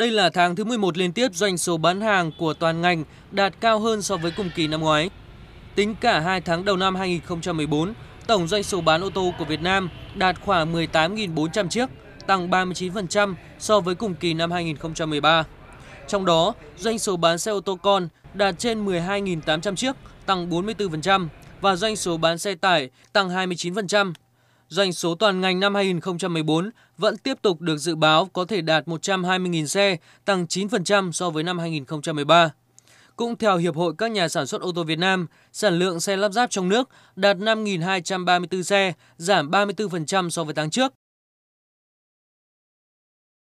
Đây là tháng thứ 11 liên tiếp doanh số bán hàng của toàn ngành đạt cao hơn so với cùng kỳ năm ngoái. Tính cả 2 tháng đầu năm 2014, tổng doanh số bán ô tô của Việt Nam đạt khoảng 18.400 chiếc, tăng 39% so với cùng kỳ năm 2013. Trong đó, doanh số bán xe ô tô con đạt trên 12.800 chiếc, tăng 44% và doanh số bán xe tải tăng 29% doanh số toàn ngành năm 2014 vẫn tiếp tục được dự báo có thể đạt 120.000 xe, tăng 9% so với năm 2013. Cũng theo Hiệp hội các nhà sản xuất ô tô Việt Nam, sản lượng xe lắp ráp trong nước đạt 5.234 xe, giảm 34% so với tháng trước,